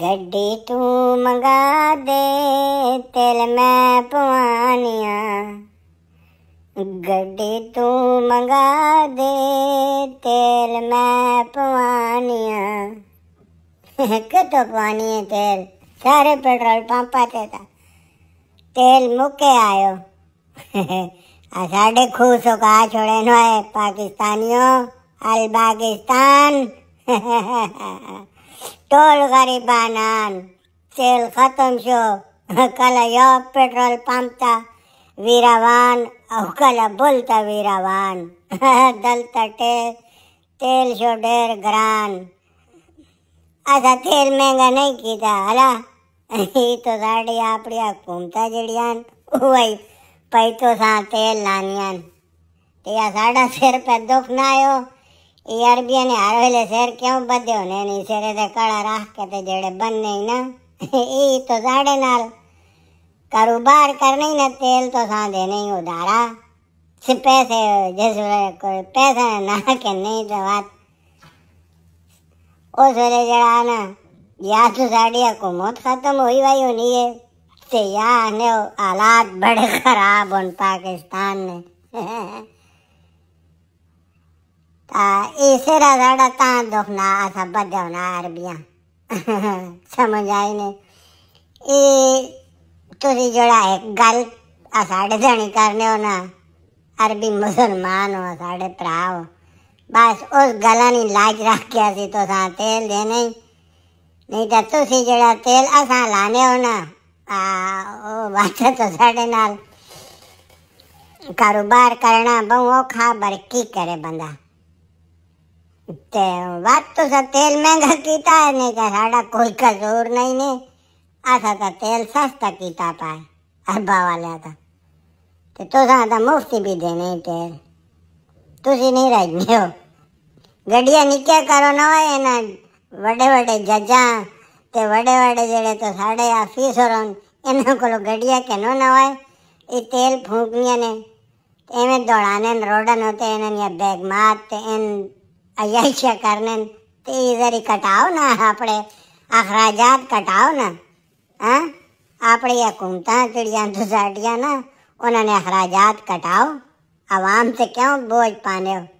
ਗੱਡੀ ਤੂੰ ਮੰਗਾ ਦੇ ਤੇਲ ਮੈਂ ਪਵਾਨੀਆਂ ਗੱਡੀ ਤੂੰ ਮੰਗਾ ਦੇ ਤੇਲ ਮੈਂ ਪਵਾਨੀਆਂ ਕਿਤੋਂ ਪਵਾਨੀ ਹੈ ਤੇਲ ਸਾਰੇ ਪੈਟਰੋਲ ਪੰਪਾਂ ਤੇ ਤਾਂ ਤੇਲ ਮੁੱਕੇ ਆਇਓ ਆ ਸਾਡੇ ਖੂਸੋ ਕਾ ਛੋੜੇ ਨੋਏ ਪਾਕਿਸਤਾਨੀਓ ਅਲ ਪਾਕਿਸਤਾਨ टोल गरिबानान तेल खतम शो कल यो पेट्रोल पंप पंपता वीरावान और कल बोलता वीरावान दलता टे तेल शो डेर ग्रान अच्छा तेल महंगा नहीं कीता हला ये तो साड़ी आपड़िया घूमता जड़ियान वही पैसों सा तेल लानियान या साढ़ा सिर पे दुख ना आयो ઈઆરબીઓને क्यों बदे होने नहीं બધ્યો ને એની શેરે के ते जेड़े बनने ही ना ये तो એ नाल कारोबार करने ही ना तेल तो તો देने ही उधारा से पैसे जैसे कोई पैसा ना के नहीं तो बात उस वेले जड़ा ना या तो को मौत खत्म हुई भाई होनी है से या ने हालात बड़े खराब उन पाकिस्तान ने इसे रगड़ा तान दुखना असा बदे होना अरबियां समझ आई ने ए तुसी जड़ा एक गल साढ़े धनी करने हो ना अरबी मुसलमान हो साढ़े भरा हो बस उस गला नी लाज रख के असी तो सा तेल देने नहीं तो तुसी जड़ा तेल असा लाने हो ना आ ओ बात तो साढ़े नाल कारोबार करना बहु औखा पर की करे बंदा सकते बात तो सा तेल महंगा कीता है नहीं का तो साड़ा कोई कसूर नहीं ने आसा का तेल सस्ता कीता पाए अरबा वाले था ते तो सा मुफ्त भी देने तेल तुसी नहीं रजने हो गड्डिया निक्के करो ना होए ना बड़े बड़े जजा ते बड़े बड़े जेड़े तो साढ़े ऑफिसर होन इन्हों को गड्डिया कहनो ना होए ये तेल फूकनिया ने एवं दौड़ाने रोडन होते इन्हें या बैग मारते इन અજાયશા કારણે તે જરી કટાવ ને આપણે અખરાજાત કટાવ ને હા આપણે चिड़िया ना उन्होंने अखराजात कटाओ आवाम से क्यों बोझ पाने हो